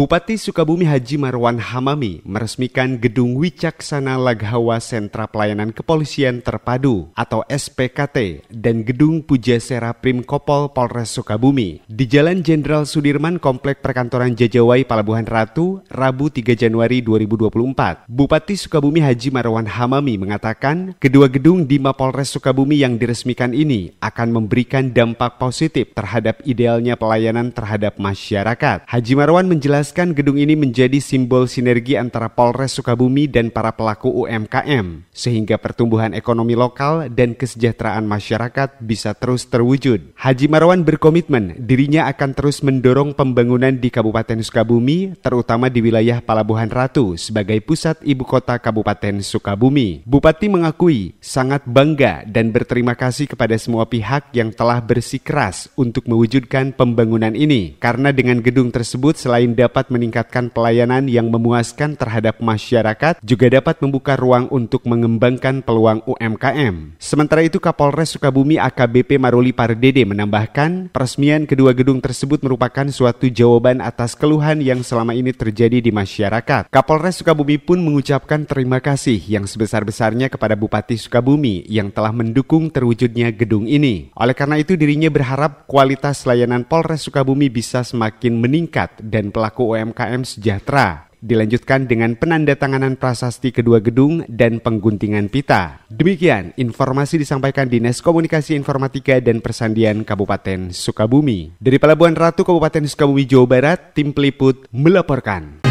Bupati Sukabumi Haji Marwan Hamami meresmikan gedung Wicaksana Laghawa Sentra Pelayanan Kepolisian Terpadu atau SPKT dan gedung Puja Pujasera Kopol Polres Sukabumi di Jalan Jenderal Sudirman Komplek Perkantoran Jajawai Palabuhan Ratu, Rabu 3 Januari 2024. Bupati Sukabumi Haji Marwan Hamami mengatakan kedua gedung di Mapolres Sukabumi yang diresmikan ini akan memberikan dampak positif terhadap idealnya pelayanan terhadap masyarakat. Haji Marwan menjelaskan menegaskan gedung ini menjadi simbol sinergi antara Polres Sukabumi dan para pelaku UMKM, sehingga pertumbuhan ekonomi lokal dan kesejahteraan masyarakat bisa terus terwujud. Haji Marwan berkomitmen dirinya akan terus mendorong pembangunan di Kabupaten Sukabumi, terutama di wilayah Palabuhan Ratu sebagai pusat ibu kota Kabupaten Sukabumi. Bupati mengakui sangat bangga dan berterima kasih kepada semua pihak yang telah bersikeras untuk mewujudkan pembangunan ini, karena dengan gedung tersebut selain dapat dapat meningkatkan pelayanan yang memuaskan terhadap masyarakat, juga dapat membuka ruang untuk mengembangkan peluang UMKM. Sementara itu, Kapolres Sukabumi AKBP Maruli Pardede menambahkan, peresmian kedua gedung tersebut merupakan suatu jawaban atas keluhan yang selama ini terjadi di masyarakat. Kapolres Sukabumi pun mengucapkan terima kasih yang sebesar-besarnya kepada Bupati Sukabumi yang telah mendukung terwujudnya gedung ini. Oleh karena itu, dirinya berharap kualitas layanan Polres Sukabumi bisa semakin meningkat dan pelaku pelaku UMKM sejahtera dilanjutkan dengan penanda tanganan prasasti kedua gedung dan pengguntingan pita. Demikian informasi disampaikan Dinas Komunikasi Informatika dan Persandian Kabupaten Sukabumi. Dari Pelabuhan Ratu Kabupaten Sukabumi, Jawa Barat, tim peliput melaporkan.